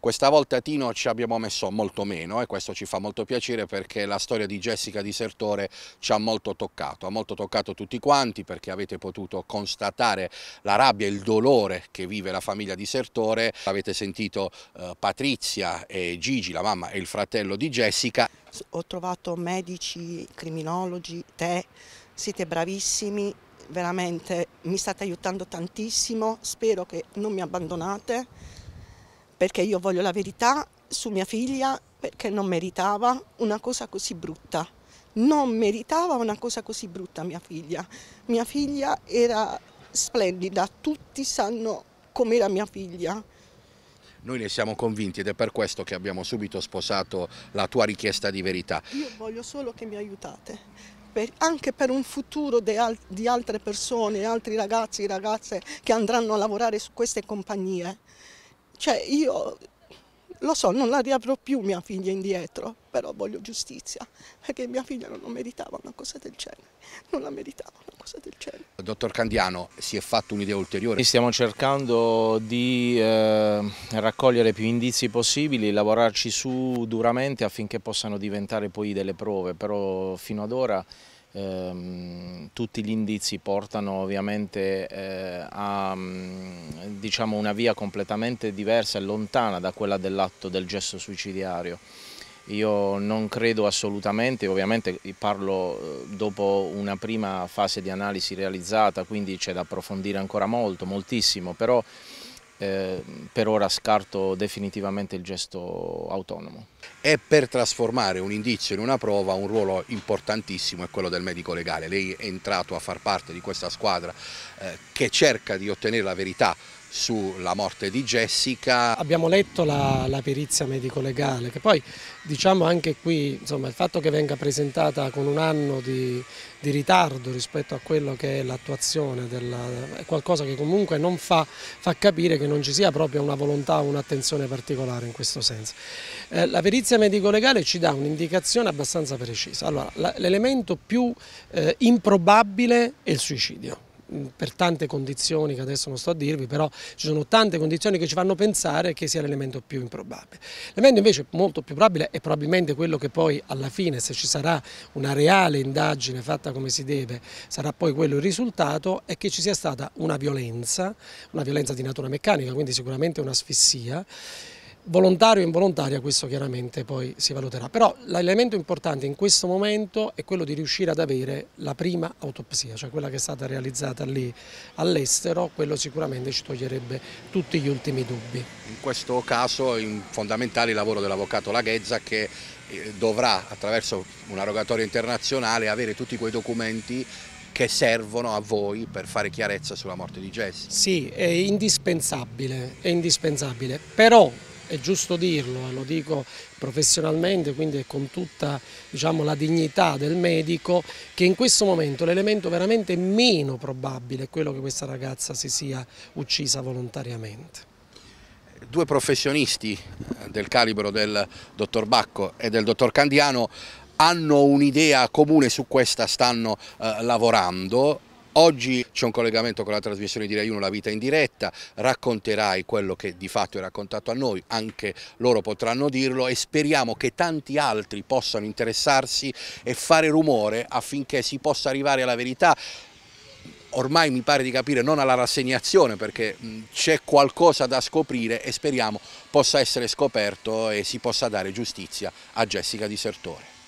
Questa volta Tino ci abbiamo messo molto meno e eh, questo ci fa molto piacere perché la storia di Jessica Disertore ci ha molto toccato, ha molto toccato tutti quanti perché avete potuto constatare la rabbia e il dolore che vive la famiglia Disertore, avete sentito eh, Patrizia e Gigi, la mamma e il fratello di Jessica. Ho trovato medici, criminologi, te, siete bravissimi, veramente mi state aiutando tantissimo, spero che non mi abbandonate perché io voglio la verità su mia figlia perché non meritava una cosa così brutta. Non meritava una cosa così brutta mia figlia. Mia figlia era splendida, tutti sanno com'era mia figlia. Noi ne siamo convinti ed è per questo che abbiamo subito sposato la tua richiesta di verità. Io voglio solo che mi aiutate, per, anche per un futuro al, di altre persone, altri ragazzi e ragazze che andranno a lavorare su queste compagnie. Cioè io lo so, non la riavrò più mia figlia indietro, però voglio giustizia, perché mia figlia non meritava una cosa del genere, non la meritava una cosa del genere. Dottor Candiano, si è fatto un'idea ulteriore? Stiamo cercando di eh, raccogliere più indizi possibili, lavorarci su duramente affinché possano diventare poi delle prove, però fino ad ora Ehm, tutti gli indizi portano ovviamente eh, a mm, diciamo, una via completamente diversa e lontana da quella dell'atto del gesto suicidiario. Io non credo assolutamente, ovviamente parlo eh, dopo una prima fase di analisi realizzata, quindi c'è da approfondire ancora molto, moltissimo, però Ehm, per ora scarto definitivamente il gesto autonomo. E per trasformare un indizio in una prova un ruolo importantissimo è quello del medico legale. Lei è entrato a far parte di questa squadra eh, che cerca di ottenere la verità sulla morte di Jessica. Abbiamo letto la, la perizia medico-legale, che poi diciamo anche qui insomma, il fatto che venga presentata con un anno di, di ritardo rispetto a quello che è l'attuazione è qualcosa che comunque non fa, fa, capire che non ci sia proprio una volontà o un'attenzione particolare in questo senso. Eh, la perizia medico-legale ci dà un'indicazione abbastanza precisa. Allora, l'elemento più eh, improbabile è il suicidio per tante condizioni che adesso non sto a dirvi, però ci sono tante condizioni che ci fanno pensare che sia l'elemento più improbabile. L'elemento invece molto più probabile è probabilmente quello che poi alla fine, se ci sarà una reale indagine fatta come si deve, sarà poi quello il risultato, è che ci sia stata una violenza, una violenza di natura meccanica, quindi sicuramente un'asfissia, volontario o involontaria questo chiaramente poi si valuterà, però l'elemento importante in questo momento è quello di riuscire ad avere la prima autopsia, cioè quella che è stata realizzata lì all'estero, quello sicuramente ci toglierebbe tutti gli ultimi dubbi. In questo caso è fondamentale il lavoro dell'avvocato Laghezza che eh, dovrà attraverso una rogatoria internazionale avere tutti quei documenti che servono a voi per fare chiarezza sulla morte di Jesse. Sì, è indispensabile, è indispensabile, però è giusto dirlo e eh, lo dico professionalmente, quindi con tutta diciamo, la dignità del medico, che in questo momento l'elemento veramente meno probabile è quello che questa ragazza si sia uccisa volontariamente. Due professionisti eh, del calibro del dottor Bacco e del dottor Candiano hanno un'idea comune su questa, stanno eh, lavorando, Oggi c'è un collegamento con la trasmissione di Rai 1 La Vita in diretta, racconterai quello che di fatto è raccontato a noi, anche loro potranno dirlo e speriamo che tanti altri possano interessarsi e fare rumore affinché si possa arrivare alla verità ormai mi pare di capire non alla rassegnazione perché c'è qualcosa da scoprire e speriamo possa essere scoperto e si possa dare giustizia a Jessica Di Sertore.